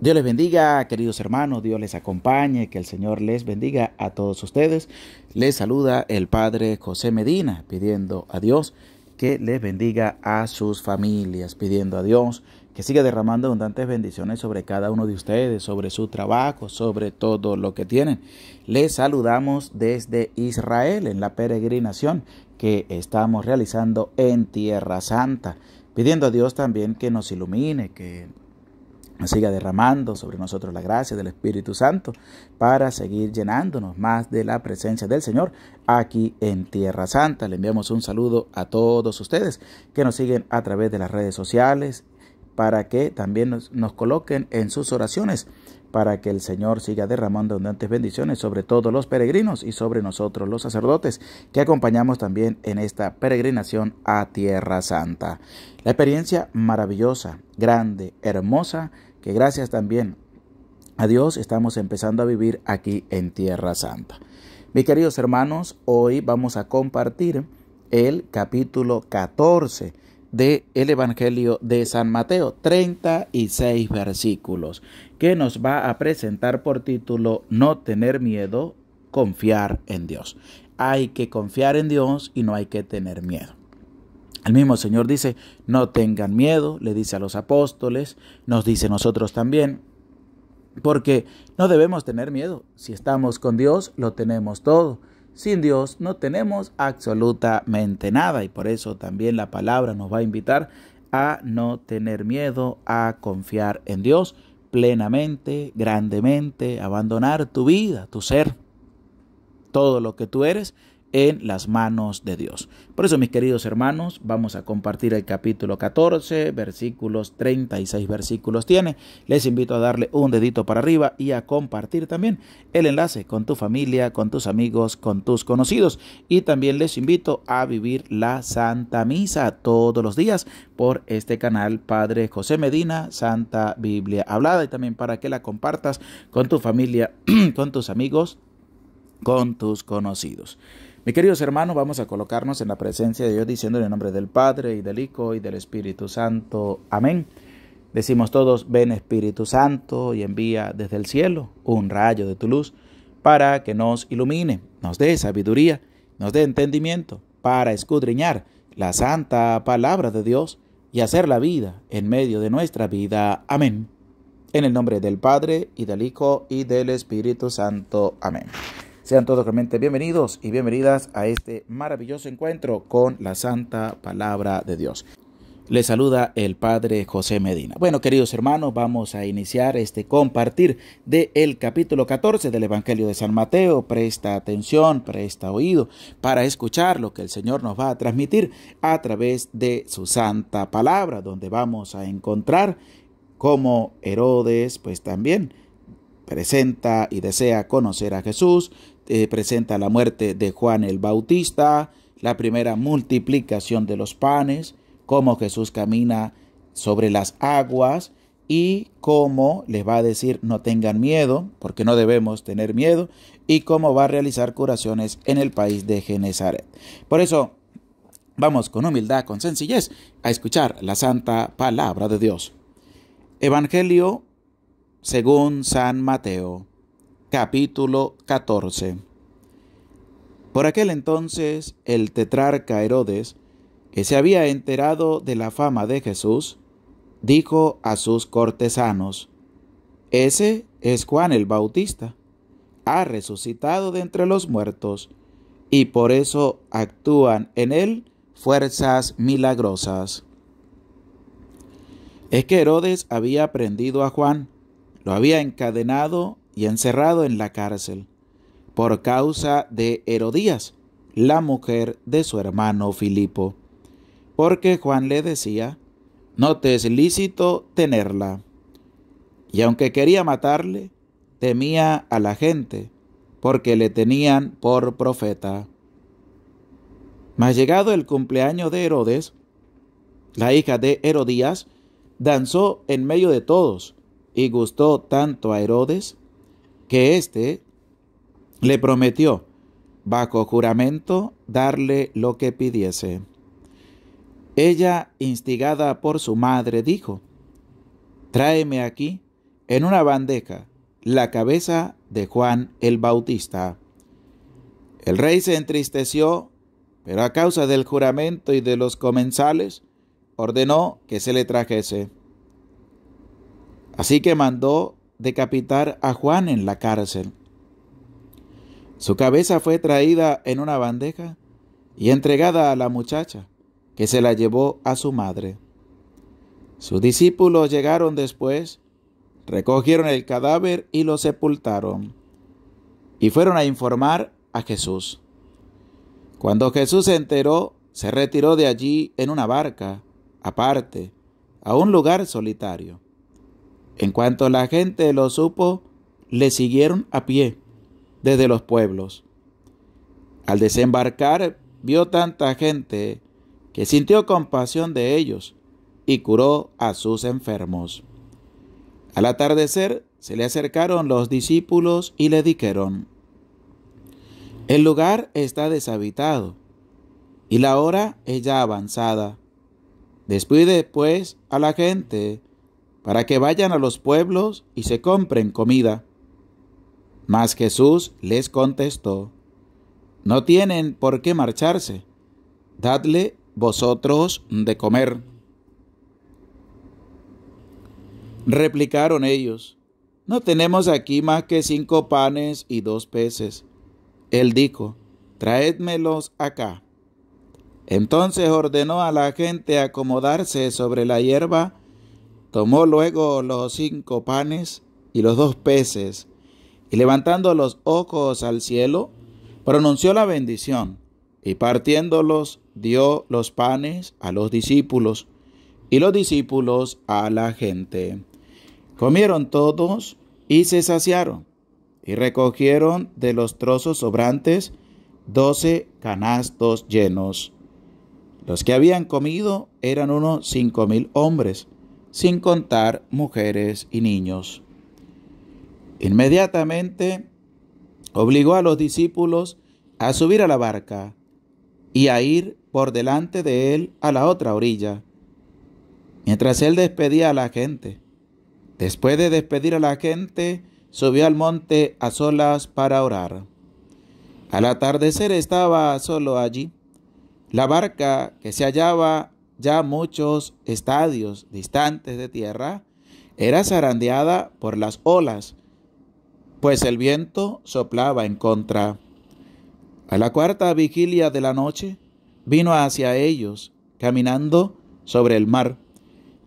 Dios les bendiga, queridos hermanos, Dios les acompañe, que el Señor les bendiga a todos ustedes. Les saluda el Padre José Medina, pidiendo a Dios que les bendiga a sus familias, pidiendo a Dios que siga derramando abundantes bendiciones sobre cada uno de ustedes, sobre su trabajo, sobre todo lo que tienen. Les saludamos desde Israel en la peregrinación que estamos realizando en Tierra Santa, pidiendo a Dios también que nos ilumine, que siga derramando sobre nosotros la gracia del Espíritu Santo para seguir llenándonos más de la presencia del Señor aquí en Tierra Santa. Le enviamos un saludo a todos ustedes que nos siguen a través de las redes sociales para que también nos, coloquen en sus oraciones para que el Señor siga derramando abundantes bendiciones sobre todos los peregrinos y sobre nosotros los sacerdotes que acompañamos también en esta peregrinación a Tierra Santa. La experiencia maravillosa, grande, hermosa que gracias también a Dios estamos empezando a vivir aquí en Tierra Santa. Mis queridos hermanos, hoy vamos a compartir el capítulo 14 del Evangelio de San Mateo, 36 versículos, que nos va a presentar por título No tener miedo, confiar en Dios. Hay que confiar en Dios y no hay que tener miedo. El mismo Señor dice, no tengan miedo, le dice a los apóstoles, nos dice nosotros también, porque no debemos tener miedo. Si estamos con Dios, lo tenemos todo. Sin Dios no tenemos absolutamente nada y por eso también la palabra nos va a invitar a no tener miedo, a confiar en Dios plenamente, grandemente, abandonar tu vida, tu ser, todo lo que tú eres en las manos de Dios. Por eso, mis queridos hermanos, vamos a compartir el capítulo 14, versículos 36 versículos tiene. Les invito a darle un dedito para arriba y a compartir también el enlace con tu familia, con tus amigos, con tus conocidos. Y también les invito a vivir la Santa Misa todos los días por este canal Padre José Medina, Santa Biblia Hablada, y también para que la compartas con tu familia, con tus amigos, con tus conocidos. Mi queridos hermanos, vamos a colocarnos en la presencia de Dios diciendo en el nombre del Padre y del Hijo y del Espíritu Santo. Amén. Decimos todos, ven Espíritu Santo y envía desde el cielo un rayo de tu luz para que nos ilumine, nos dé sabiduría, nos dé entendimiento para escudriñar la santa palabra de Dios y hacer la vida en medio de nuestra vida. Amén. En el nombre del Padre y del Hijo y del Espíritu Santo. Amén. Sean todos realmente bienvenidos y bienvenidas a este maravilloso encuentro con la Santa Palabra de Dios. Les saluda el Padre José Medina. Bueno, queridos hermanos, vamos a iniciar este compartir del el capítulo 14 del Evangelio de San Mateo. Presta atención, presta oído para escuchar lo que el Señor nos va a transmitir a través de su santa palabra, donde vamos a encontrar cómo Herodes, pues también presenta y desea conocer a Jesús, eh, presenta la muerte de Juan el Bautista, la primera multiplicación de los panes, cómo Jesús camina sobre las aguas y cómo les va a decir no tengan miedo, porque no debemos tener miedo, y cómo va a realizar curaciones en el país de Genezaret. Por eso, vamos con humildad, con sencillez, a escuchar la santa palabra de Dios. Evangelio según San Mateo capítulo 14. Por aquel entonces el tetrarca Herodes, que se había enterado de la fama de Jesús, dijo a sus cortesanos, Ese es Juan el Bautista, ha resucitado de entre los muertos, y por eso actúan en él fuerzas milagrosas. Es que Herodes había prendido a Juan, lo había encadenado y encerrado en la cárcel por causa de Herodías, la mujer de su hermano Filipo, porque Juan le decía, no te es lícito tenerla. Y aunque quería matarle, temía a la gente, porque le tenían por profeta. Mas llegado el cumpleaños de Herodes, la hija de Herodías danzó en medio de todos, y gustó tanto a Herodes que éste le prometió bajo juramento darle lo que pidiese. Ella, instigada por su madre, dijo, Tráeme aquí, en una bandeja, la cabeza de Juan el Bautista. El rey se entristeció, pero a causa del juramento y de los comensales, ordenó que se le trajese. Así que mandó decapitar a Juan en la cárcel. Su cabeza fue traída en una bandeja y entregada a la muchacha, que se la llevó a su madre. Sus discípulos llegaron después, recogieron el cadáver y lo sepultaron, y fueron a informar a Jesús. Cuando Jesús se enteró, se retiró de allí en una barca, aparte, a un lugar solitario. En cuanto la gente lo supo, le siguieron a pie desde los pueblos. Al desembarcar vio tanta gente que sintió compasión de ellos y curó a sus enfermos. Al atardecer se le acercaron los discípulos y le dijeron, El lugar está deshabitado y la hora es ya avanzada. Despide pues a la gente para que vayan a los pueblos y se compren comida. Mas Jesús les contestó, No tienen por qué marcharse, dadle vosotros de comer. Replicaron ellos, No tenemos aquí más que cinco panes y dos peces. Él dijo, Traédmelos acá. Entonces ordenó a la gente acomodarse sobre la hierba Tomó luego los cinco panes y los dos peces, y levantando los ojos al cielo, pronunció la bendición, y partiéndolos dio los panes a los discípulos, y los discípulos a la gente. Comieron todos y se saciaron, y recogieron de los trozos sobrantes doce canastos llenos. Los que habían comido eran unos cinco mil hombres sin contar mujeres y niños. Inmediatamente obligó a los discípulos a subir a la barca y a ir por delante de él a la otra orilla, mientras él despedía a la gente. Después de despedir a la gente, subió al monte a solas para orar. Al atardecer estaba solo allí. La barca que se hallaba ya muchos estadios distantes de tierra, era zarandeada por las olas, pues el viento soplaba en contra. A la cuarta vigilia de la noche vino hacia ellos, caminando sobre el mar.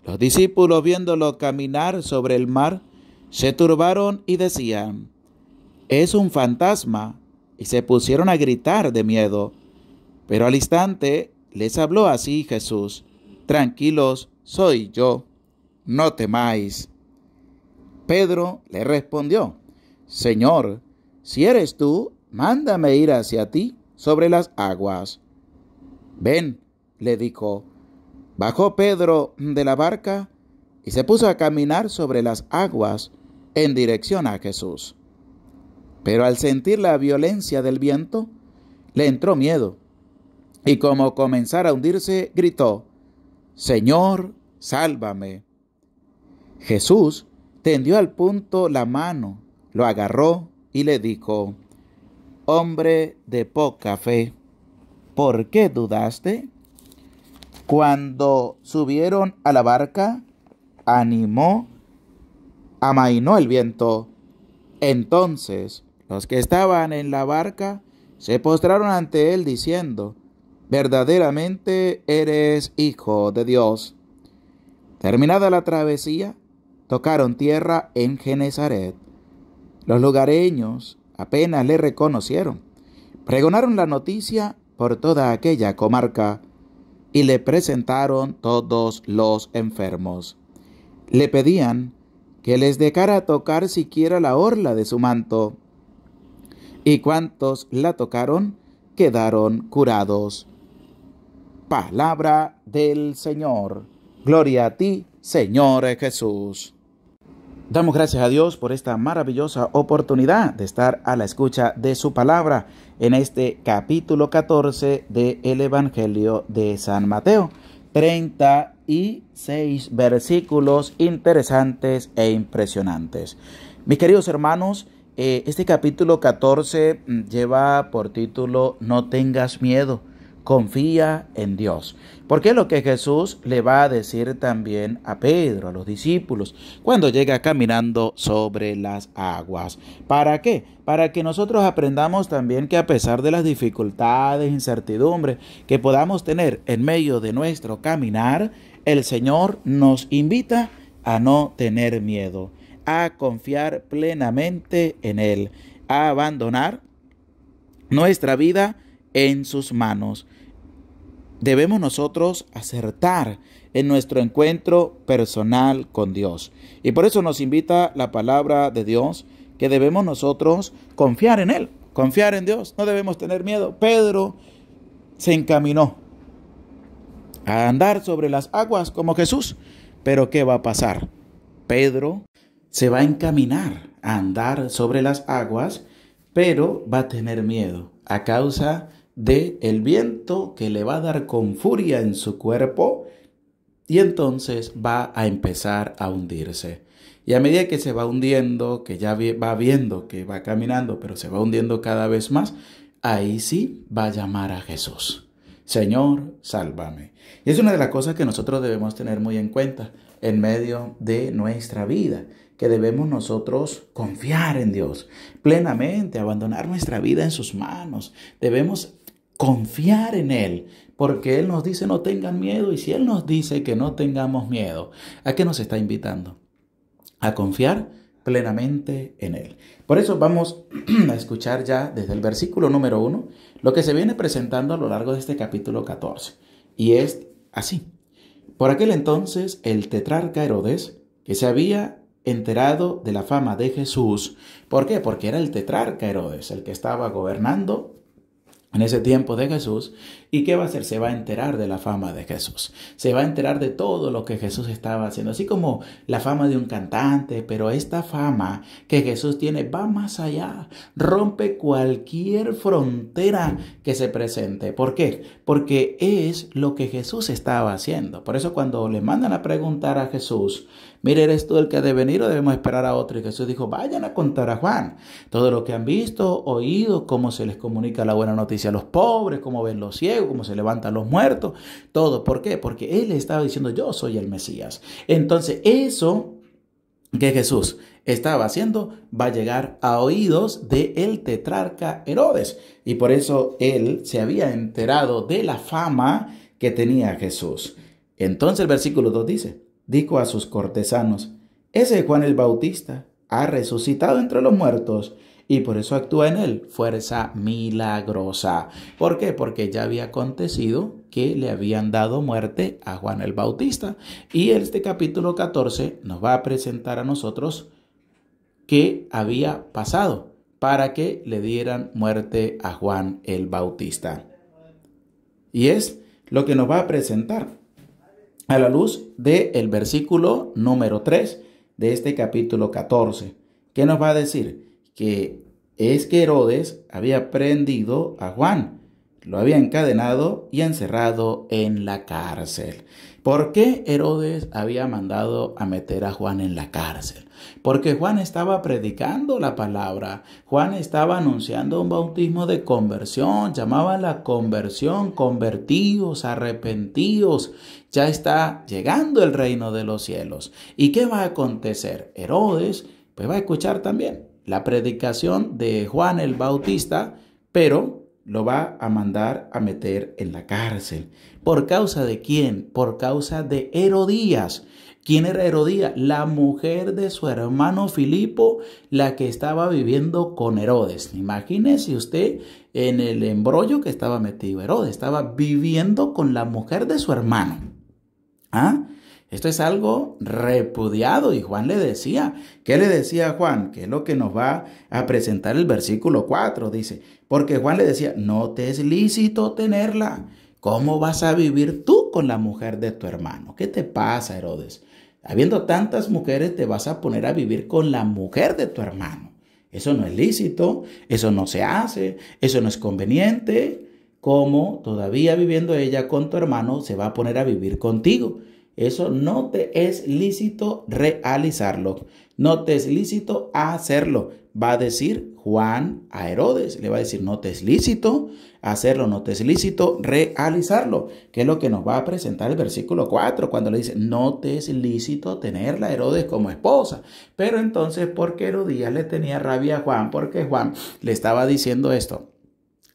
Los discípulos viéndolo caminar sobre el mar, se turbaron y decían, es un fantasma, y se pusieron a gritar de miedo. Pero al instante les habló así Jesús, tranquilos, soy yo, no temáis. Pedro le respondió, Señor, si eres tú, mándame ir hacia ti sobre las aguas. Ven, le dijo. Bajó Pedro de la barca y se puso a caminar sobre las aguas en dirección a Jesús. Pero al sentir la violencia del viento, le entró miedo y como comenzara a hundirse, gritó, Señor, sálvame. Jesús tendió al punto la mano, lo agarró y le dijo, Hombre de poca fe, ¿por qué dudaste? Cuando subieron a la barca, animó, amainó el viento. Entonces los que estaban en la barca se postraron ante él diciendo, verdaderamente eres hijo de Dios. Terminada la travesía, tocaron tierra en Genezaret. Los lugareños apenas le reconocieron. Pregonaron la noticia por toda aquella comarca y le presentaron todos los enfermos. Le pedían que les dejara tocar siquiera la orla de su manto. Y cuantos la tocaron quedaron curados. Palabra del Señor. Gloria a ti, Señor Jesús. Damos gracias a Dios por esta maravillosa oportunidad de estar a la escucha de su palabra en este capítulo 14 del Evangelio de San Mateo. 36 versículos interesantes e impresionantes. Mis queridos hermanos, eh, este capítulo 14 mm, lleva por título No tengas miedo confía en Dios. Porque es lo que Jesús le va a decir también a Pedro, a los discípulos, cuando llega caminando sobre las aguas. ¿Para qué? Para que nosotros aprendamos también que a pesar de las dificultades, incertidumbres que podamos tener en medio de nuestro caminar, el Señor nos invita a no tener miedo, a confiar plenamente en Él, a abandonar nuestra vida en sus manos debemos nosotros acertar en nuestro encuentro personal con Dios. Y por eso nos invita la palabra de Dios que debemos nosotros confiar en Él, confiar en Dios, no debemos tener miedo. Pedro se encaminó a andar sobre las aguas como Jesús, pero ¿qué va a pasar? Pedro se va a encaminar a andar sobre las aguas, pero va a tener miedo a causa de de el viento que le va a dar con furia en su cuerpo y entonces va a empezar a hundirse. Y a medida que se va hundiendo, que ya va viendo que va caminando, pero se va hundiendo cada vez más, ahí sí va a llamar a Jesús. Señor, sálvame. Y es una de las cosas que nosotros debemos tener muy en cuenta en medio de nuestra vida, que debemos nosotros confiar en Dios plenamente, abandonar nuestra vida en sus manos. Debemos confiar en Él, porque Él nos dice no tengan miedo y si Él nos dice que no tengamos miedo, ¿a qué nos está invitando? A confiar plenamente en Él. Por eso vamos a escuchar ya desde el versículo número 1 lo que se viene presentando a lo largo de este capítulo 14. Y es así. Por aquel entonces el tetrarca Herodes, que se había enterado de la fama de Jesús. ¿Por qué? Porque era el tetrarca Herodes, el que estaba gobernando en ese tiempo de Jesús ¿Y qué va a hacer? Se va a enterar de la fama de Jesús. Se va a enterar de todo lo que Jesús estaba haciendo. Así como la fama de un cantante, pero esta fama que Jesús tiene va más allá. Rompe cualquier frontera que se presente. ¿Por qué? Porque es lo que Jesús estaba haciendo. Por eso cuando le mandan a preguntar a Jesús, mire, ¿eres tú el que ha de venir o debemos esperar a otro? Y Jesús dijo, vayan a contar a Juan todo lo que han visto, oído, cómo se les comunica la buena noticia a los pobres, cómo ven los ciegos cómo se levantan los muertos, todo. ¿Por qué? Porque él estaba diciendo, yo soy el Mesías. Entonces, eso que Jesús estaba haciendo va a llegar a oídos de el tetrarca Herodes. Y por eso él se había enterado de la fama que tenía Jesús. Entonces el versículo 2 dice, dijo a sus cortesanos, ese Juan el Bautista ha resucitado entre los muertos y por eso actúa en él fuerza milagrosa. ¿Por qué? Porque ya había acontecido que le habían dado muerte a Juan el Bautista. Y este capítulo 14 nos va a presentar a nosotros qué había pasado para que le dieran muerte a Juan el Bautista. Y es lo que nos va a presentar a la luz del versículo número 3 de este capítulo 14. ¿Qué nos va a decir? que es que Herodes había prendido a Juan, lo había encadenado y encerrado en la cárcel. ¿Por qué Herodes había mandado a meter a Juan en la cárcel? Porque Juan estaba predicando la palabra, Juan estaba anunciando un bautismo de conversión, llamaba la conversión, convertidos, arrepentidos, ya está llegando el reino de los cielos. ¿Y qué va a acontecer? Herodes pues va a escuchar también la predicación de Juan el Bautista, pero lo va a mandar a meter en la cárcel. ¿Por causa de quién? Por causa de Herodías. ¿Quién era Herodías? La mujer de su hermano Filipo, la que estaba viviendo con Herodes. Imagínese usted en el embrollo que estaba metido Herodes. Estaba viviendo con la mujer de su hermano. ¿Ah? Esto es algo repudiado y Juan le decía, ¿qué le decía a Juan? Que es lo que nos va a presentar el versículo 4, dice, porque Juan le decía, no te es lícito tenerla, ¿cómo vas a vivir tú con la mujer de tu hermano? ¿Qué te pasa, Herodes? Habiendo tantas mujeres, te vas a poner a vivir con la mujer de tu hermano. Eso no es lícito, eso no se hace, eso no es conveniente. ¿Cómo todavía viviendo ella con tu hermano se va a poner a vivir contigo? Eso no te es lícito realizarlo, no te es lícito hacerlo. Va a decir Juan a Herodes, le va a decir, no te es lícito hacerlo, no te es lícito realizarlo, que es lo que nos va a presentar el versículo 4, cuando le dice, no te es lícito tenerla a Herodes como esposa. Pero entonces, ¿por qué Herodías le tenía rabia a Juan? Porque Juan le estaba diciendo esto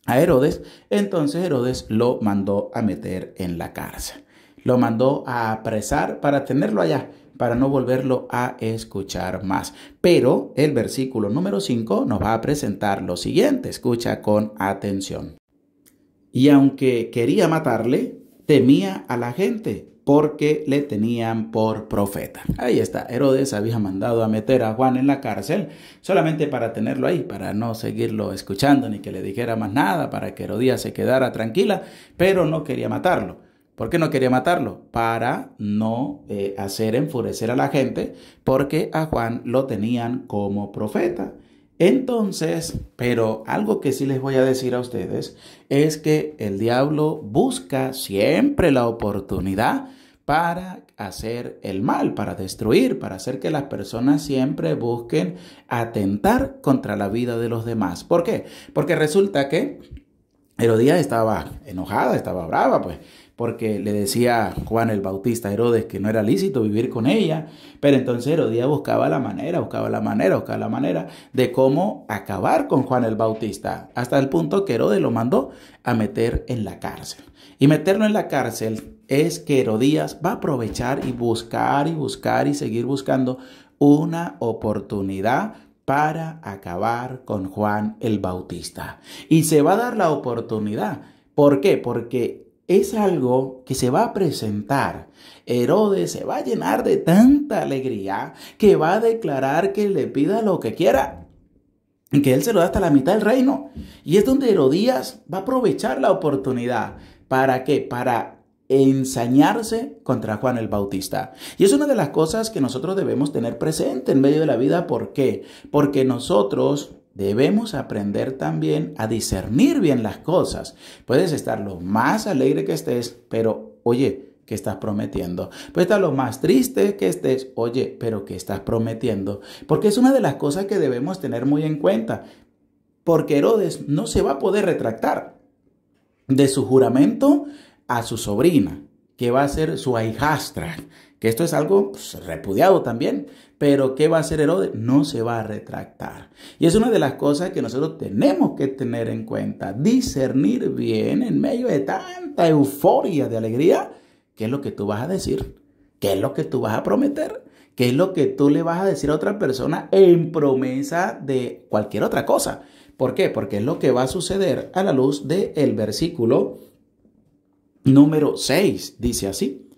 a Herodes, entonces Herodes lo mandó a meter en la cárcel lo mandó a apresar para tenerlo allá, para no volverlo a escuchar más. Pero el versículo número 5 nos va a presentar lo siguiente, escucha con atención. Y aunque quería matarle, temía a la gente porque le tenían por profeta. Ahí está, Herodes había mandado a meter a Juan en la cárcel solamente para tenerlo ahí, para no seguirlo escuchando ni que le dijera más nada, para que Herodías se quedara tranquila, pero no quería matarlo qué no quería matarlo, para no eh, hacer enfurecer a la gente, porque a Juan lo tenían como profeta. Entonces, pero algo que sí les voy a decir a ustedes es que el diablo busca siempre la oportunidad para hacer el mal, para destruir, para hacer que las personas siempre busquen atentar contra la vida de los demás. ¿Por qué? Porque resulta que Herodías estaba enojada, estaba brava, pues, porque le decía Juan el Bautista Herodes que no era lícito vivir con ella, pero entonces Herodías buscaba la manera, buscaba la manera, buscaba la manera de cómo acabar con Juan el Bautista, hasta el punto que Herodes lo mandó a meter en la cárcel. Y meterlo en la cárcel es que Herodías va a aprovechar y buscar y buscar y seguir buscando una oportunidad para acabar con Juan el Bautista. Y se va a dar la oportunidad. ¿Por qué? Porque es algo que se va a presentar. Herodes se va a llenar de tanta alegría que va a declarar que le pida lo que quiera que él se lo da hasta la mitad del reino. Y es donde Herodías va a aprovechar la oportunidad. ¿Para qué? Para ensañarse contra Juan el Bautista. Y es una de las cosas que nosotros debemos tener presente en medio de la vida. ¿Por qué? Porque nosotros debemos aprender también a discernir bien las cosas. Puedes estar lo más alegre que estés, pero oye, ¿qué estás prometiendo? Puedes estar lo más triste que estés, oye, pero ¿qué estás prometiendo? Porque es una de las cosas que debemos tener muy en cuenta, porque Herodes no se va a poder retractar de su juramento a su sobrina, que va a ser su ahijastra. Que esto es algo pues, repudiado también, pero ¿qué va a hacer Herodes? No se va a retractar. Y es una de las cosas que nosotros tenemos que tener en cuenta, discernir bien en medio de tanta euforia de alegría, qué es lo que tú vas a decir, qué es lo que tú vas a prometer, qué es lo que tú le vas a decir a otra persona en promesa de cualquier otra cosa. ¿Por qué? Porque es lo que va a suceder a la luz del versículo número 6. Dice así,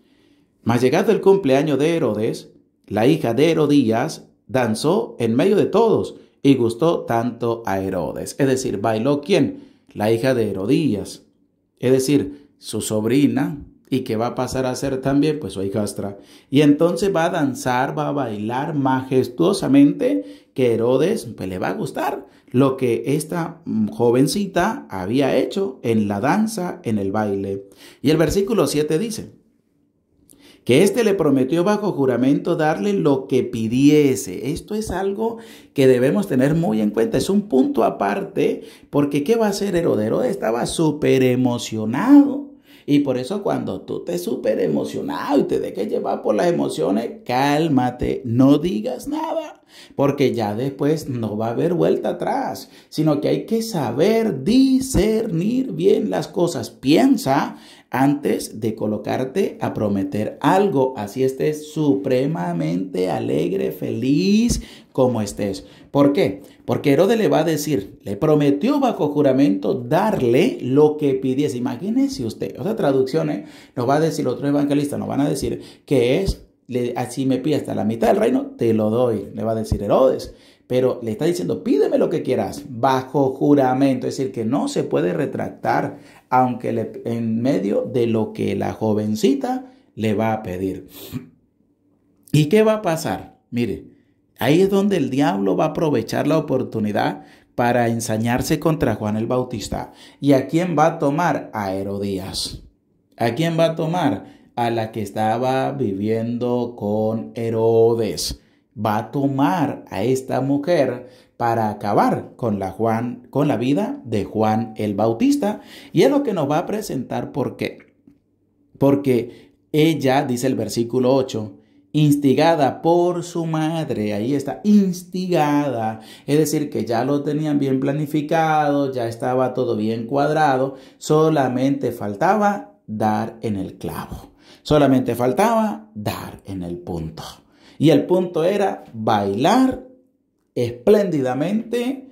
mas llegado el cumpleaños de Herodes, la hija de Herodías danzó en medio de todos y gustó tanto a Herodes. Es decir, bailó quién? La hija de Herodías. Es decir, su sobrina, y que va a pasar a ser también pues su hijastra. Y entonces va a danzar, va a bailar majestuosamente que Herodes pues, le va a gustar lo que esta mm, jovencita había hecho en la danza, en el baile. Y el versículo 7 dice, que éste le prometió bajo juramento darle lo que pidiese. Esto es algo que debemos tener muy en cuenta, es un punto aparte, porque ¿qué va a hacer Herodero estaba súper emocionado. Y por eso cuando tú te súper emocionado y te dejes llevar por las emociones, cálmate, no digas nada, porque ya después no va a haber vuelta atrás, sino que hay que saber discernir bien las cosas. Piensa antes de colocarte a prometer algo, así estés supremamente alegre, feliz como estés. ¿Por qué? Porque Herodes le va a decir, le prometió bajo juramento darle lo que pidiese. Imagínese usted, otra traducción ¿eh? nos va a decir, otro evangelista nos van a decir que es, así me pide hasta la mitad del reino, te lo doy, le va a decir Herodes pero le está diciendo, pídeme lo que quieras, bajo juramento, es decir, que no se puede retractar, aunque en medio de lo que la jovencita le va a pedir. ¿Y qué va a pasar? Mire, ahí es donde el diablo va a aprovechar la oportunidad para ensañarse contra Juan el Bautista. ¿Y a quién va a tomar? A Herodías. ¿A quién va a tomar? A la que estaba viviendo con Herodes va a tomar a esta mujer para acabar con la, con la vida de Juan el Bautista. Y es lo que nos va a presentar por qué. Porque ella, dice el versículo 8, instigada por su madre, ahí está, instigada, es decir, que ya lo tenían bien planificado, ya estaba todo bien cuadrado, solamente faltaba dar en el clavo, solamente faltaba dar en el punto. Y el punto era bailar espléndidamente,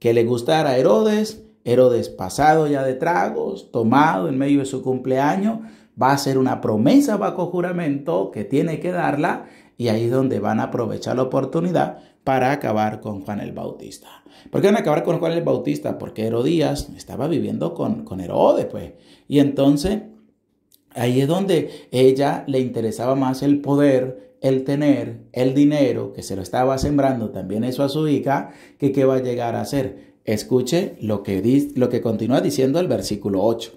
que le gustara a Herodes. Herodes pasado ya de tragos, tomado en medio de su cumpleaños, va a hacer una promesa bajo juramento que tiene que darla y ahí es donde van a aprovechar la oportunidad para acabar con Juan el Bautista. ¿Por qué van a acabar con Juan el Bautista? Porque Herodías estaba viviendo con, con Herodes, pues. Y entonces Ahí es donde ella le interesaba más el poder, el tener, el dinero, que se lo estaba sembrando también eso a su hija, que qué va a llegar a hacer. Escuche lo que, lo que continúa diciendo el versículo 8.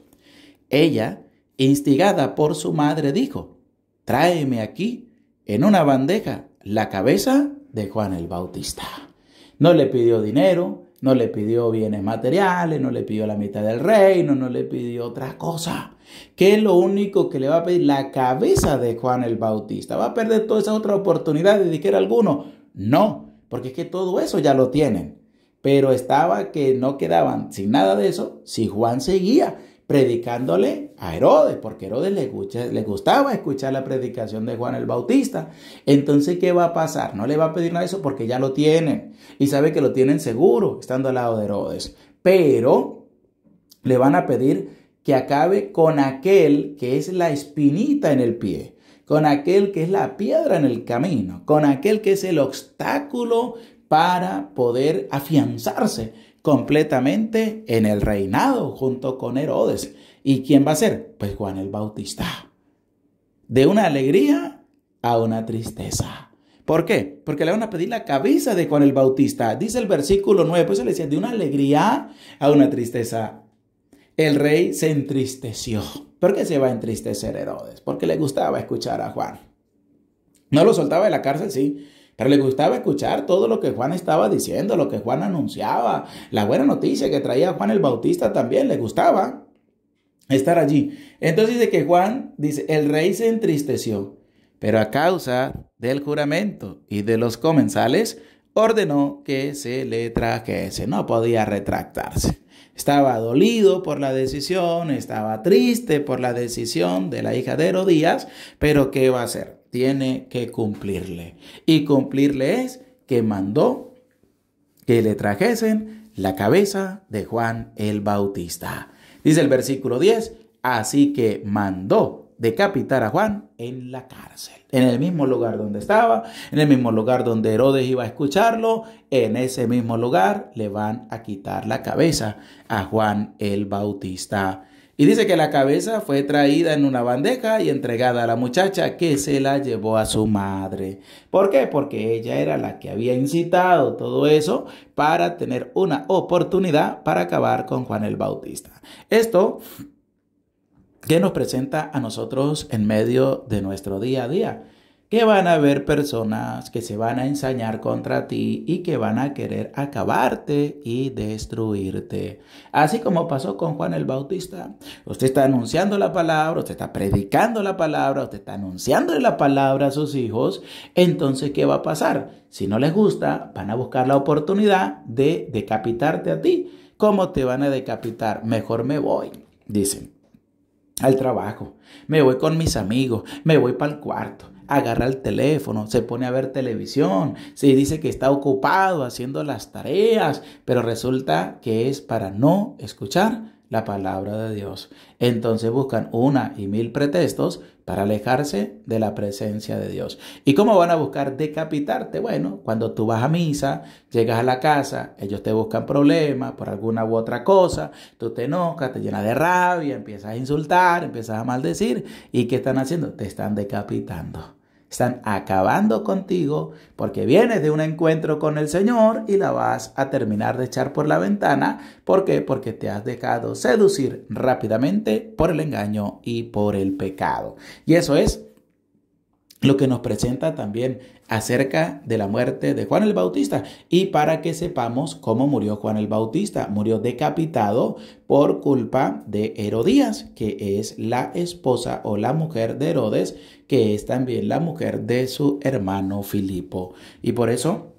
Ella, instigada por su madre, dijo, tráeme aquí en una bandeja la cabeza de Juan el Bautista. No le pidió dinero, no le pidió bienes materiales, no le pidió la mitad del reino, no le pidió otra cosa. ¿Qué es lo único que le va a pedir? La cabeza de Juan el Bautista. ¿Va a perder toda esa otra oportunidad de era alguno? No, porque es que todo eso ya lo tienen. Pero estaba que no quedaban sin nada de eso si Juan seguía predicándole a Herodes, porque Herodes le, gustaba escuchar la predicación de Juan el Bautista. Entonces, ¿qué va a pasar? No le va a pedir nada de eso porque ya lo tiene, y sabe que lo tienen seguro estando al lado de Herodes. Pero le van a pedir que acabe con aquel que es la espinita en el pie con aquel que es la piedra en el camino, con aquel que es el obstáculo para poder afianzarse completamente en el reinado junto con Herodes. ¿Y quién va a ser? Pues Juan el Bautista. De una alegría a una tristeza. ¿Por qué? Porque le van a pedir la cabeza de Juan el Bautista. Dice el versículo 9, pues se le decía, de una alegría a una tristeza. El rey se entristeció. ¿Por qué se va a entristecer Herodes? Porque le gustaba escuchar a Juan. No lo soltaba de la cárcel, sí, pero le gustaba escuchar todo lo que Juan estaba diciendo, lo que Juan anunciaba, la buena noticia que traía Juan el Bautista también, le gustaba estar allí. Entonces dice que Juan, dice, el rey se entristeció, pero a causa del juramento y de los comensales, ordenó que se le trajese, no podía retractarse. Estaba dolido por la decisión, estaba triste por la decisión de la hija de Herodías, pero ¿qué va a hacer? tiene que cumplirle. Y cumplirle es que mandó que le trajesen la cabeza de Juan el Bautista. Dice el versículo 10, así que mandó decapitar a Juan en la cárcel, en el mismo lugar donde estaba, en el mismo lugar donde Herodes iba a escucharlo, en ese mismo lugar le van a quitar la cabeza a Juan el Bautista. Y dice que la cabeza fue traída en una bandeja y entregada a la muchacha que se la llevó a su madre. ¿Por qué? Porque ella era la que había incitado todo eso para tener una oportunidad para acabar con Juan el Bautista. Esto que nos presenta a nosotros en medio de nuestro día a día que van a haber personas que se van a ensañar contra ti y que van a querer acabarte y destruirte. Así como pasó con Juan el Bautista. Usted está anunciando la palabra, usted está predicando la palabra, usted está anunciando la palabra a sus hijos. Entonces, ¿qué va a pasar? Si no les gusta, van a buscar la oportunidad de decapitarte a ti. ¿Cómo te van a decapitar? Mejor me voy, dicen. Al trabajo, me voy con mis amigos, me voy para el cuarto, agarra el teléfono, se pone a ver televisión, se dice que está ocupado haciendo las tareas, pero resulta que es para no escuchar la palabra de Dios. Entonces buscan una y mil pretextos para alejarse de la presencia de Dios. ¿Y cómo van a buscar decapitarte? Bueno, cuando tú vas a misa, llegas a la casa, ellos te buscan problemas por alguna u otra cosa, tú te enojas, te llenas de rabia, empiezas a insultar, empiezas a maldecir. ¿Y qué están haciendo? Te están decapitando. Están acabando contigo porque vienes de un encuentro con el Señor y la vas a terminar de echar por la ventana. ¿Por qué? Porque te has dejado seducir rápidamente por el engaño y por el pecado. Y eso es lo que nos presenta también acerca de la muerte de Juan el Bautista y para que sepamos cómo murió Juan el Bautista. Murió decapitado por culpa de Herodías, que es la esposa o la mujer de Herodes, que es también la mujer de su hermano Filipo. Y por eso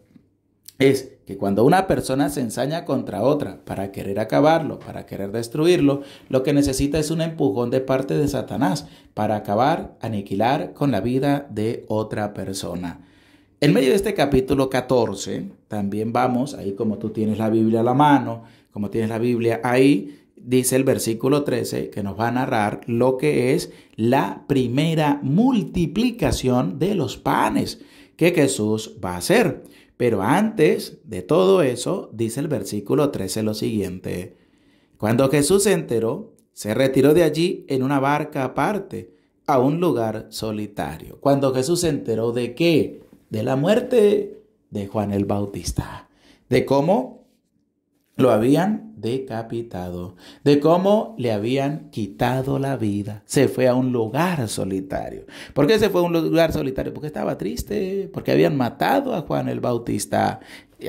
es que cuando una persona se ensaña contra otra para querer acabarlo, para querer destruirlo, lo que necesita es un empujón de parte de Satanás para acabar, aniquilar con la vida de otra persona. En medio de este capítulo 14, también vamos, ahí como tú tienes la Biblia a la mano, como tienes la Biblia ahí, dice el versículo 13 que nos va a narrar lo que es la primera multiplicación de los panes que Jesús va a hacer. Pero antes de todo eso, dice el versículo 13 lo siguiente. Cuando Jesús se enteró, se retiró de allí en una barca aparte, a un lugar solitario. Cuando Jesús se enteró de qué? de la muerte de Juan el Bautista, de cómo lo habían decapitado, de cómo le habían quitado la vida. Se fue a un lugar solitario. ¿Por qué se fue a un lugar solitario? Porque estaba triste, porque habían matado a Juan el Bautista,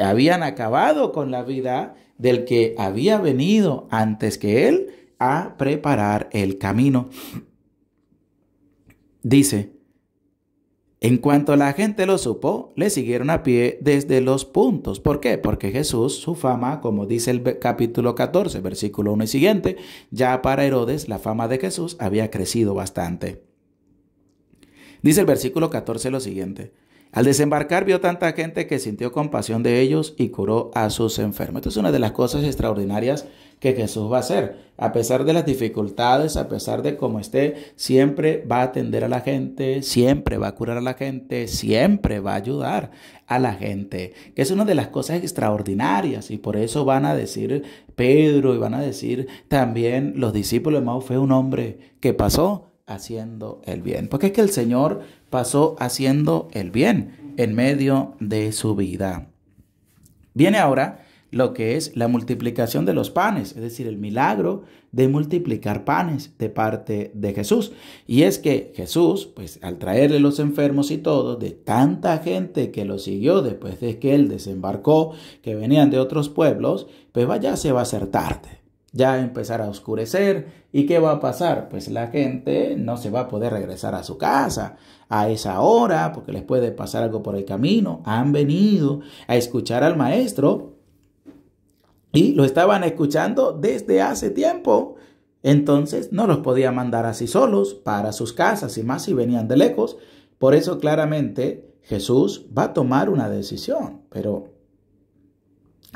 habían acabado con la vida del que había venido antes que él a preparar el camino. Dice, en cuanto la gente lo supo, le siguieron a pie desde los puntos. ¿Por qué? Porque Jesús, su fama, como dice el capítulo 14, versículo 1 y siguiente, ya para Herodes la fama de Jesús había crecido bastante. Dice el versículo 14 lo siguiente. Al desembarcar vio tanta gente que sintió compasión de ellos y curó a sus enfermos. Esto es una de las cosas extraordinarias que Jesús va a hacer. A pesar de las dificultades, a pesar de cómo esté, siempre va a atender a la gente, siempre va a curar a la gente, siempre va a ayudar a la gente. Que es una de las cosas extraordinarias y por eso van a decir Pedro y van a decir también los discípulos de fue un hombre que pasó haciendo el bien. Porque es que el Señor pasó haciendo el bien en medio de su vida. Viene ahora lo que es la multiplicación de los panes, es decir, el milagro de multiplicar panes de parte de Jesús. Y es que Jesús, pues al traerle los enfermos y todo, de tanta gente que lo siguió después de que él desembarcó, que venían de otros pueblos, pues vaya, se va a hacer tarde ya empezar a oscurecer. ¿Y qué va a pasar? Pues la gente no se va a poder regresar a su casa a esa hora porque les puede pasar algo por el camino. Han venido a escuchar al maestro y lo estaban escuchando desde hace tiempo. Entonces no los podía mandar así solos para sus casas y más si venían de lejos. Por eso claramente Jesús va a tomar una decisión. Pero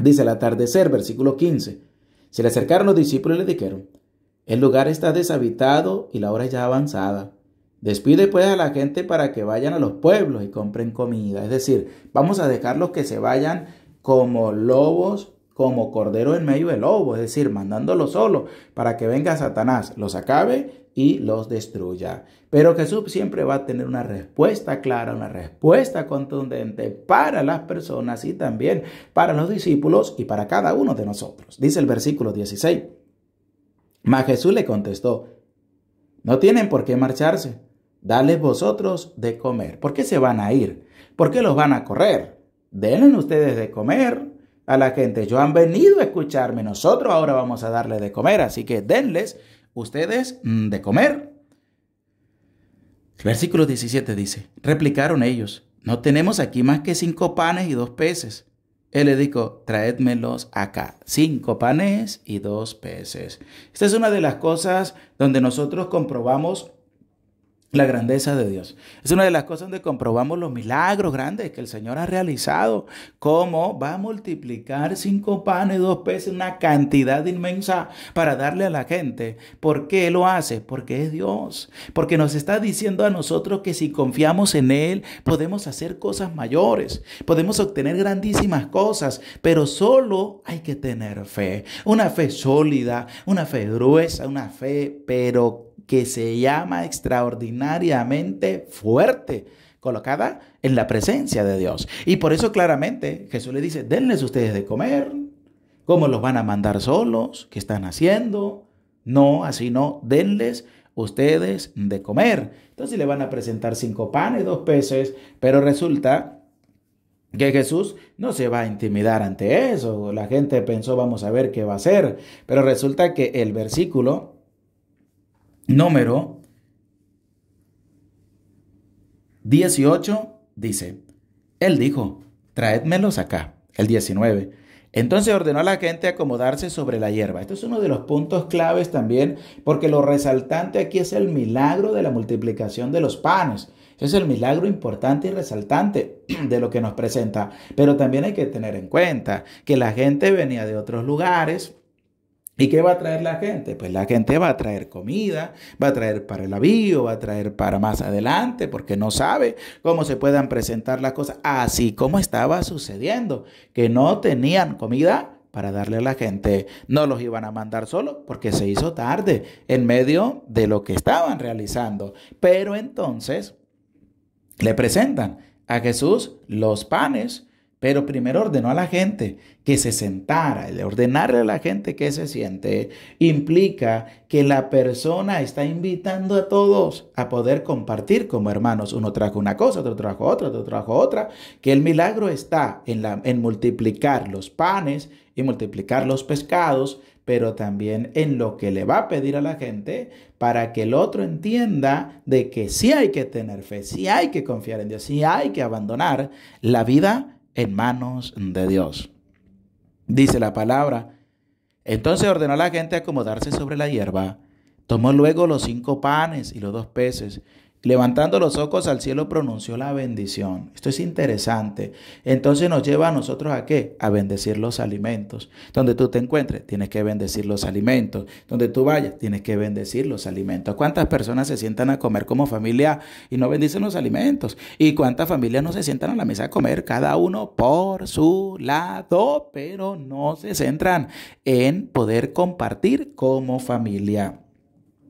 dice el atardecer, versículo 15. Se le acercaron los discípulos y le dijeron, el lugar está deshabitado y la hora ya avanzada. Despide pues a la gente para que vayan a los pueblos y compren comida. Es decir, vamos a dejarlos que se vayan como lobos como cordero en medio del lobo, es decir, mandándolo solo para que venga Satanás, los acabe y los destruya. Pero Jesús siempre va a tener una respuesta clara, una respuesta contundente para las personas y también para los discípulos y para cada uno de nosotros. Dice el versículo 16. Mas Jesús le contestó, no tienen por qué marcharse, dales vosotros de comer. ¿Por qué se van a ir? ¿Por qué los van a correr? Denle ustedes de comer a la gente. Yo han venido a escucharme. Nosotros ahora vamos a darle de comer. Así que denles ustedes mm, de comer. Versículo 17 dice, replicaron ellos, no tenemos aquí más que cinco panes y dos peces. Él le dijo, traédmelos acá, cinco panes y dos peces. Esta es una de las cosas donde nosotros comprobamos la grandeza de Dios. Es una de las cosas donde comprobamos los milagros grandes que el Señor ha realizado. Cómo va a multiplicar cinco panes, dos peces, una cantidad inmensa para darle a la gente. ¿Por qué lo hace? Porque es Dios. Porque nos está diciendo a nosotros que si confiamos en Él, podemos hacer cosas mayores. Podemos obtener grandísimas cosas. Pero solo hay que tener fe. Una fe sólida, una fe gruesa, una fe, pero que se llama extraordinariamente fuerte, colocada en la presencia de Dios. Y por eso claramente Jesús le dice, denles ustedes de comer, ¿cómo los van a mandar solos? ¿Qué están haciendo? No, así no, denles ustedes de comer. Entonces le van a presentar cinco panes, dos peces, pero resulta que Jesús no se va a intimidar ante eso. La gente pensó, vamos a ver qué va a hacer. Pero resulta que el versículo número 18 dice, él dijo, traédmelos acá, el 19. Entonces ordenó a la gente acomodarse sobre la hierba. Esto es uno de los puntos claves también, porque lo resaltante aquí es el milagro de la multiplicación de los panes. es el milagro importante y resaltante de lo que nos presenta. Pero también hay que tener en cuenta que la gente venía de otros lugares, ¿Y qué va a traer la gente? Pues la gente va a traer comida, va a traer para el avío, va a traer para más adelante, porque no sabe cómo se puedan presentar las cosas, así como estaba sucediendo, que no tenían comida para darle a la gente. No los iban a mandar solo porque se hizo tarde en medio de lo que estaban realizando. Pero entonces le presentan a Jesús los panes pero primero ordenó a la gente que se sentara. El ordenarle a la gente que se siente implica que la persona está invitando a todos a poder compartir como hermanos. Uno trajo una cosa, otro trajo otra, otro trajo otra. Que el milagro está en, en multiplicar los panes y multiplicar los pescados, pero también en lo que le va a pedir a la gente para que el otro entienda de que sí hay que tener fe, sí hay que confiar en Dios, sí hay que abandonar la vida en manos de Dios. Dice la palabra, entonces ordenó a la gente acomodarse sobre la hierba, tomó luego los cinco panes y los dos peces, Levantando los ojos al cielo pronunció la bendición. Esto es interesante. Entonces nos lleva a nosotros a qué? A bendecir los alimentos. Donde tú te encuentres, tienes que bendecir los alimentos. Donde tú vayas, tienes que bendecir los alimentos. ¿Cuántas personas se sientan a comer como familia y no bendicen los alimentos? ¿Y cuántas familias no se sientan a la mesa a comer cada uno por su lado, pero no se centran en poder compartir como familia?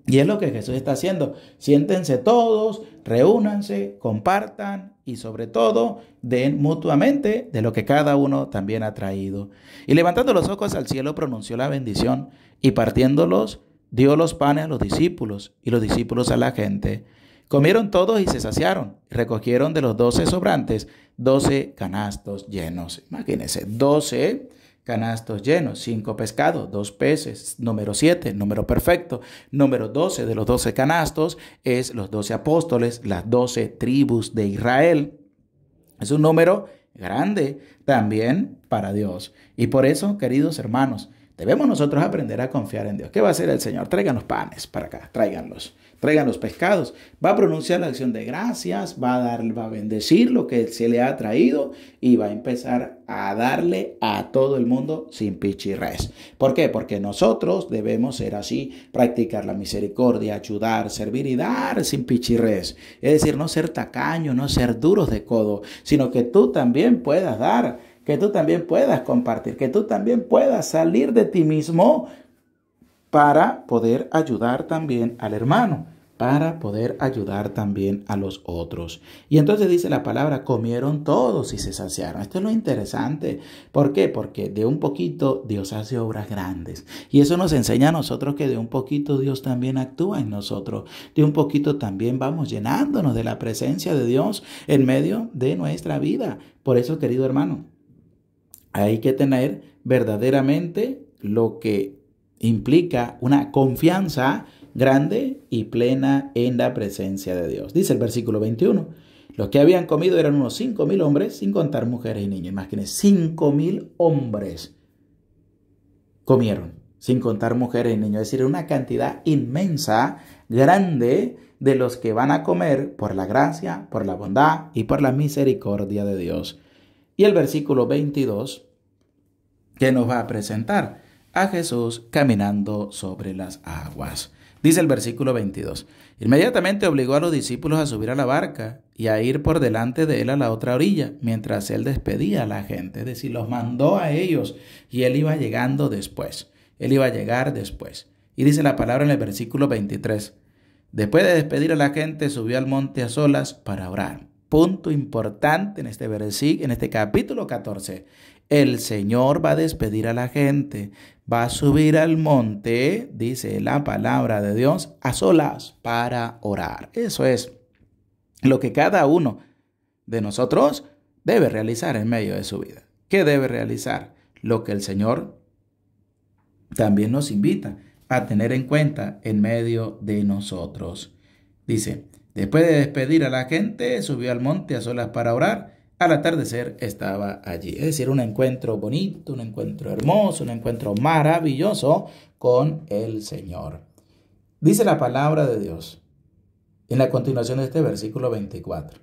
Y es lo que Jesús está haciendo. Siéntense todos, reúnanse, compartan y sobre todo den mutuamente de lo que cada uno también ha traído. Y levantando los ojos al cielo pronunció la bendición y partiéndolos dio los panes a los discípulos y los discípulos a la gente. Comieron todos y se saciaron. Recogieron de los doce sobrantes doce canastos llenos. Imagínense, doce canastos llenos, cinco pescados, dos peces, número siete, número perfecto, número doce de los doce canastos es los doce apóstoles, las doce tribus de Israel. Es un número grande también para Dios. Y por eso, queridos hermanos, debemos nosotros aprender a confiar en Dios. ¿Qué va a hacer el Señor? Tráiganos panes para acá, tráiganlos traigan los pescados. Va a pronunciar la acción de gracias, va a, dar, va a bendecir lo que se le ha traído y va a empezar a darle a todo el mundo sin pichirres. ¿Por qué? Porque nosotros debemos ser así, practicar la misericordia, ayudar, servir y dar sin pichirres. Es decir, no ser tacaños, no ser duros de codo, sino que tú también puedas dar, que tú también puedas compartir, que tú también puedas salir de ti mismo para poder ayudar también al hermano para poder ayudar también a los otros. Y entonces dice la palabra, comieron todos y se saciaron. Esto es lo interesante. ¿Por qué? Porque de un poquito Dios hace obras grandes. Y eso nos enseña a nosotros que de un poquito Dios también actúa en nosotros. De un poquito también vamos llenándonos de la presencia de Dios en medio de nuestra vida. Por eso, querido hermano, hay que tener verdaderamente lo que implica una confianza grande y plena en la presencia de Dios. Dice el versículo 21. Los que habían comido eran unos 5.000 hombres, sin contar mujeres y niños. Imagínense, 5.000 hombres comieron, sin contar mujeres y niños. Es decir, una cantidad inmensa, grande, de los que van a comer por la gracia, por la bondad y por la misericordia de Dios. Y el versículo 22 que nos va a presentar a Jesús caminando sobre las aguas. Dice el versículo 22. Inmediatamente obligó a los discípulos a subir a la barca y a ir por delante de él a la otra orilla, mientras él despedía a la gente. Es decir, los mandó a ellos y él iba llegando después. Él iba a llegar después. Y dice la palabra en el versículo 23. Después de despedir a la gente, subió al monte a solas para orar. Punto importante en este versículo, en este capítulo 14. El Señor va a despedir a la gente, va a subir al monte, dice la palabra de Dios, a solas para orar. Eso es lo que cada uno de nosotros debe realizar en medio de su vida. ¿Qué debe realizar? Lo que el Señor también nos invita a tener en cuenta en medio de nosotros. Dice, después de despedir a la gente, subió al monte a solas para orar al atardecer estaba allí. Es decir, un encuentro bonito, un encuentro hermoso, un encuentro maravilloso con el Señor. Dice la palabra de Dios en la continuación de este versículo 24,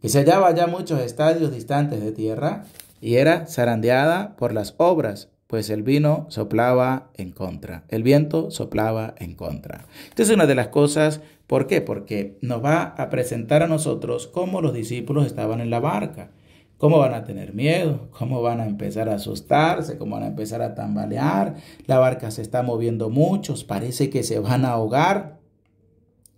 que se hallaba ya muchos estadios distantes de tierra y era zarandeada por las obras, pues el vino soplaba en contra, el viento soplaba en contra. Esta es una de las cosas ¿Por qué? Porque nos va a presentar a nosotros cómo los discípulos estaban en la barca. ¿Cómo van a tener miedo? ¿Cómo van a empezar a asustarse? ¿Cómo van a empezar a tambalear? La barca se está moviendo mucho, parece que se van a ahogar.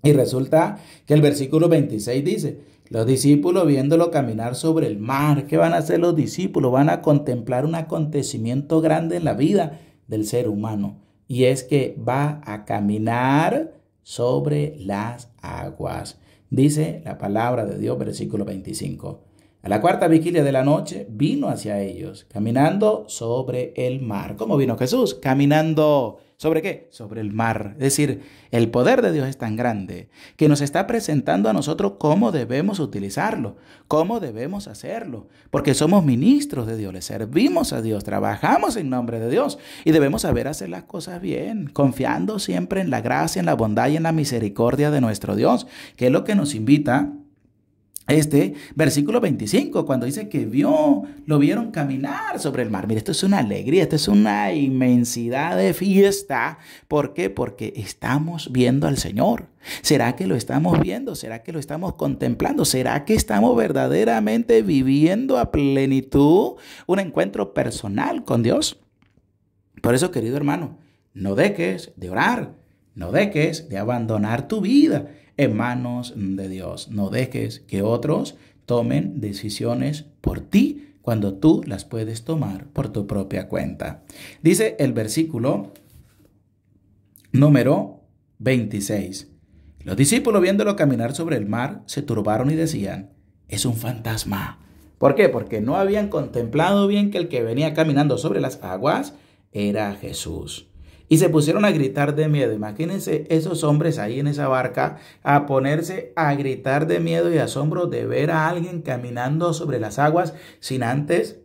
Y resulta que el versículo 26 dice, los discípulos viéndolo caminar sobre el mar, ¿qué van a hacer los discípulos? Van a contemplar un acontecimiento grande en la vida del ser humano. Y es que va a caminar sobre las aguas. Dice la palabra de Dios, versículo 25. A la cuarta vigilia de la noche vino hacia ellos, caminando sobre el mar. ¿Cómo vino Jesús? Caminando sobre qué? Sobre el mar. Es decir, el poder de Dios es tan grande que nos está presentando a nosotros cómo debemos utilizarlo, cómo debemos hacerlo, porque somos ministros de Dios, le servimos a Dios, trabajamos en nombre de Dios y debemos saber hacer las cosas bien, confiando siempre en la gracia, en la bondad y en la misericordia de nuestro Dios, que es lo que nos invita este versículo 25, cuando dice que vio, lo vieron caminar sobre el mar. mire, esto es una alegría, esto es una inmensidad de fiesta. ¿Por qué? Porque estamos viendo al Señor. ¿Será que lo estamos viendo? ¿Será que lo estamos contemplando? ¿Será que estamos verdaderamente viviendo a plenitud un encuentro personal con Dios? Por eso, querido hermano, no dejes de orar, no dejes de abandonar tu vida en manos de Dios. No dejes que otros tomen decisiones por ti cuando tú las puedes tomar por tu propia cuenta. Dice el versículo número 26. Los discípulos viéndolo caminar sobre el mar se turbaron y decían, es un fantasma. ¿Por qué? Porque no habían contemplado bien que el que venía caminando sobre las aguas era Jesús y se pusieron a gritar de miedo. Imagínense esos hombres ahí en esa barca a ponerse a gritar de miedo y asombro de ver a alguien caminando sobre las aguas sin antes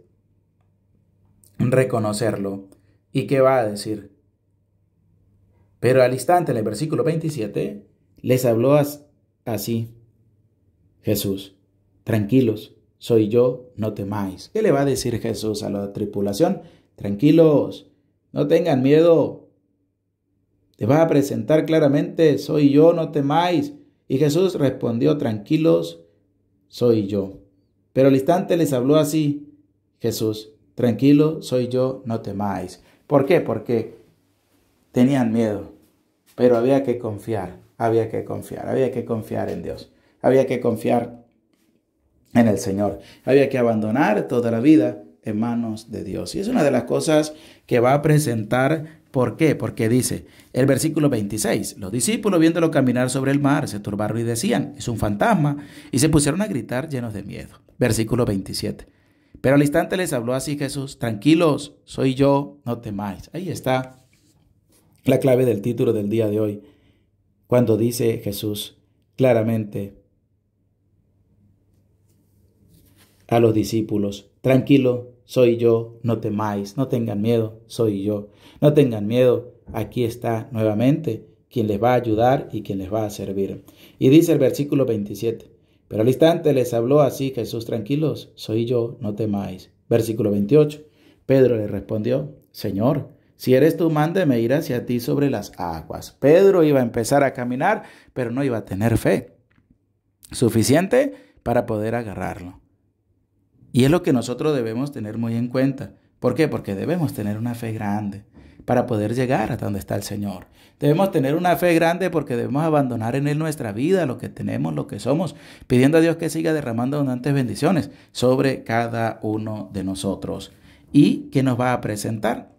reconocerlo. ¿Y qué va a decir? Pero al instante, en el versículo 27, les habló así Jesús, tranquilos, soy yo, no temáis. ¿Qué le va a decir Jesús a la tripulación? Tranquilos, no tengan miedo, te vas a presentar claramente, soy yo, no temáis. Y Jesús respondió, tranquilos, soy yo. Pero al instante les habló así, Jesús, tranquilo, soy yo, no temáis. ¿Por qué? Porque tenían miedo, pero había que confiar, había que confiar, había que confiar en Dios, había que confiar en el Señor, había que abandonar toda la vida en manos de Dios. Y es una de las cosas que va a presentar ¿Por qué? Porque dice el versículo 26, los discípulos viéndolo caminar sobre el mar se turbaron y decían, es un fantasma, y se pusieron a gritar llenos de miedo. Versículo 27. Pero al instante les habló así Jesús, tranquilos, soy yo, no temáis. Ahí está la clave del título del día de hoy, cuando dice Jesús claramente a los discípulos, tranquilo, soy yo, no temáis, no tengan miedo, soy yo. No tengan miedo, aquí está nuevamente quien les va a ayudar y quien les va a servir. Y dice el versículo 27, pero al instante les habló así Jesús, tranquilos, soy yo, no temáis. Versículo 28, Pedro le respondió, Señor, si eres tú, me ir hacia ti sobre las aguas. Pedro iba a empezar a caminar, pero no iba a tener fe suficiente para poder agarrarlo. Y es lo que nosotros debemos tener muy en cuenta. ¿Por qué? Porque debemos tener una fe grande para poder llegar hasta donde está el Señor. Debemos tener una fe grande porque debemos abandonar en Él nuestra vida, lo que tenemos, lo que somos, pidiendo a Dios que siga derramando abundantes bendiciones sobre cada uno de nosotros. ¿Y qué nos va a presentar?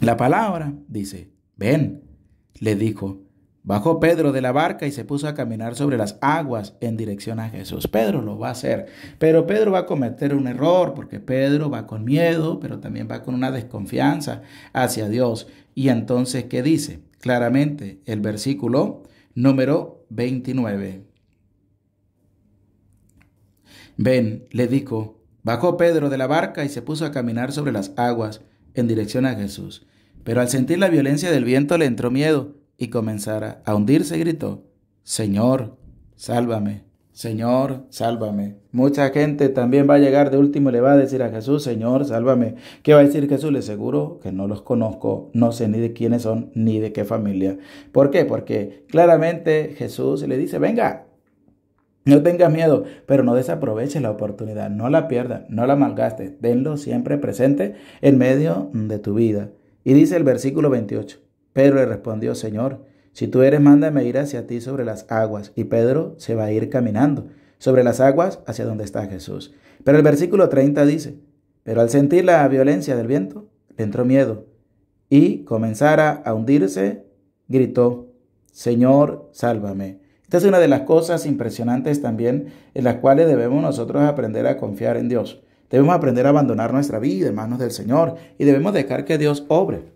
La palabra dice, ven, le dijo, Bajó Pedro de la barca y se puso a caminar sobre las aguas en dirección a Jesús. Pedro lo va a hacer, pero Pedro va a cometer un error porque Pedro va con miedo, pero también va con una desconfianza hacia Dios. Y entonces, ¿qué dice? Claramente el versículo número 29. Ven, le dijo, bajó Pedro de la barca y se puso a caminar sobre las aguas en dirección a Jesús. Pero al sentir la violencia del viento le entró miedo y comenzara a hundirse, gritó, Señor, sálvame, Señor, sálvame. Mucha gente también va a llegar de último y le va a decir a Jesús, Señor, sálvame. ¿Qué va a decir Jesús? Le seguro que no los conozco, no sé ni de quiénes son, ni de qué familia. ¿Por qué? Porque claramente Jesús le dice, venga, no tengas miedo, pero no desaproveches la oportunidad, no la pierdas, no la malgastes, tenlo siempre presente en medio de tu vida. Y dice el versículo 28. Pedro le respondió, Señor, si tú eres, mándame ir hacia ti sobre las aguas. Y Pedro se va a ir caminando sobre las aguas hacia donde está Jesús. Pero el versículo 30 dice, pero al sentir la violencia del viento, le entró miedo y comenzara a hundirse, gritó, Señor, sálvame. Esta es una de las cosas impresionantes también en las cuales debemos nosotros aprender a confiar en Dios. Debemos aprender a abandonar nuestra vida en manos del Señor y debemos dejar que Dios obre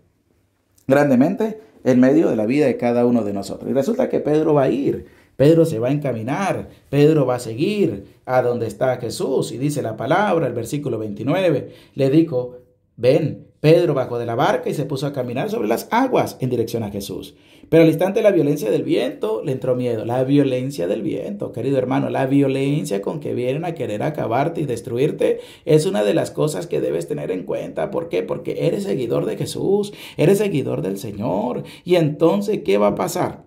grandemente en medio de la vida de cada uno de nosotros. Y resulta que Pedro va a ir, Pedro se va a encaminar, Pedro va a seguir a donde está Jesús. Y dice la palabra, el versículo 29, le dijo, ven, Pedro bajó de la barca y se puso a caminar sobre las aguas en dirección a Jesús. Pero al instante la violencia del viento le entró miedo. La violencia del viento, querido hermano, la violencia con que vienen a querer acabarte y destruirte es una de las cosas que debes tener en cuenta. ¿Por qué? Porque eres seguidor de Jesús, eres seguidor del Señor. Y entonces, ¿qué va a pasar?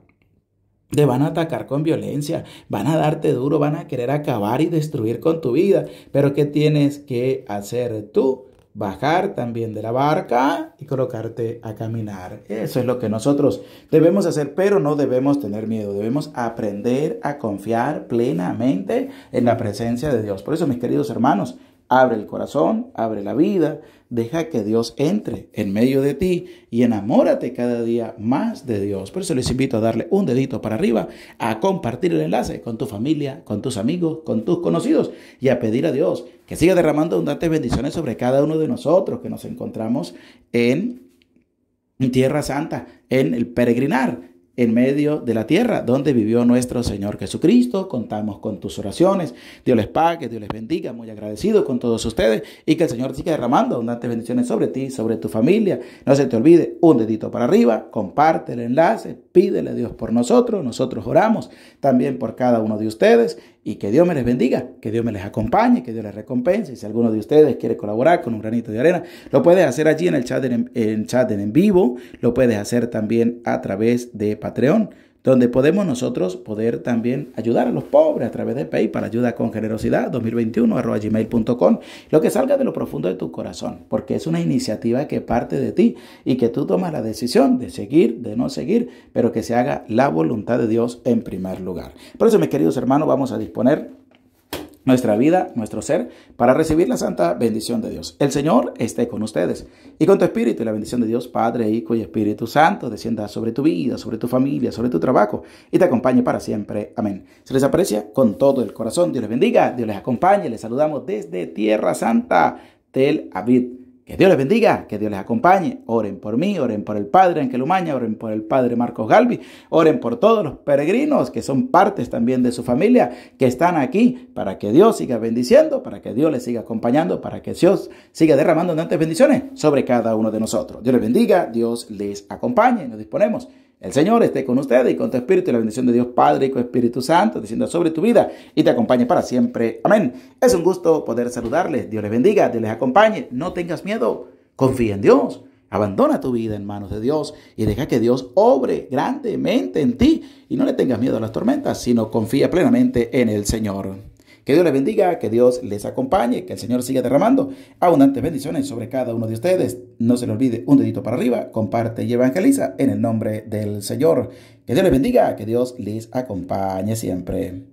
Te van a atacar con violencia, van a darte duro, van a querer acabar y destruir con tu vida. Pero ¿qué tienes que hacer tú? bajar también de la barca y colocarte a caminar. Eso es lo que nosotros debemos hacer, pero no debemos tener miedo, debemos aprender a confiar plenamente en la presencia de Dios. Por eso, mis queridos hermanos, Abre el corazón, abre la vida, deja que Dios entre en medio de ti y enamórate cada día más de Dios. Por eso les invito a darle un dedito para arriba, a compartir el enlace con tu familia, con tus amigos, con tus conocidos y a pedir a Dios que siga derramando abundantes bendiciones sobre cada uno de nosotros que nos encontramos en Tierra Santa, en el peregrinar en medio de la tierra donde vivió nuestro Señor Jesucristo. Contamos con tus oraciones. Dios les pague, Dios les bendiga. Muy agradecido con todos ustedes y que el Señor siga derramando abundantes bendiciones sobre ti, sobre tu familia. No se te olvide un dedito para arriba, comparte el enlace, pídele a Dios por nosotros. Nosotros oramos también por cada uno de ustedes y que Dios me les bendiga, que Dios me les acompañe, que Dios les recompense. Y Si alguno de ustedes quiere colaborar con un granito de arena, lo puedes hacer allí en el chat en, en vivo, lo puedes hacer también a través de Patreon donde podemos nosotros poder también ayudar a los pobres a través de PayPal, ayuda con generosidad 2021 gmail.com, lo que salga de lo profundo de tu corazón, porque es una iniciativa que parte de ti y que tú tomas la decisión de seguir, de no seguir, pero que se haga la voluntad de Dios en primer lugar. Por eso, mis queridos hermanos, vamos a disponer nuestra vida, nuestro ser, para recibir la santa bendición de Dios. El Señor esté con ustedes y con tu espíritu y la bendición de Dios, Padre, Hijo y Espíritu Santo, descienda sobre tu vida, sobre tu familia, sobre tu trabajo y te acompañe para siempre. Amén. Se les aprecia con todo el corazón. Dios les bendiga, Dios les acompañe. Les saludamos desde Tierra Santa, Tel Aviv. Que Dios les bendiga, que Dios les acompañe. Oren por mí, oren por el Padre Ángel Umaña, oren por el Padre Marcos Galvi, oren por todos los peregrinos que son partes también de su familia, que están aquí, para que Dios siga bendiciendo, para que Dios les siga acompañando, para que Dios siga derramando grandes bendiciones sobre cada uno de nosotros. Dios les bendiga, Dios les acompañe. Nos disponemos el Señor esté con usted y con tu espíritu y la bendición de Dios Padre y con Espíritu Santo diciendo sobre tu vida y te acompañe para siempre. Amén. Es un gusto poder saludarles. Dios les bendiga, Dios les acompañe. No tengas miedo. Confía en Dios. Abandona tu vida en manos de Dios y deja que Dios obre grandemente en ti. Y no le tengas miedo a las tormentas, sino confía plenamente en el Señor. Que Dios les bendiga, que Dios les acompañe, que el Señor siga derramando abundantes bendiciones sobre cada uno de ustedes. No se le olvide un dedito para arriba, comparte y evangeliza en el nombre del Señor. Que Dios les bendiga, que Dios les acompañe siempre.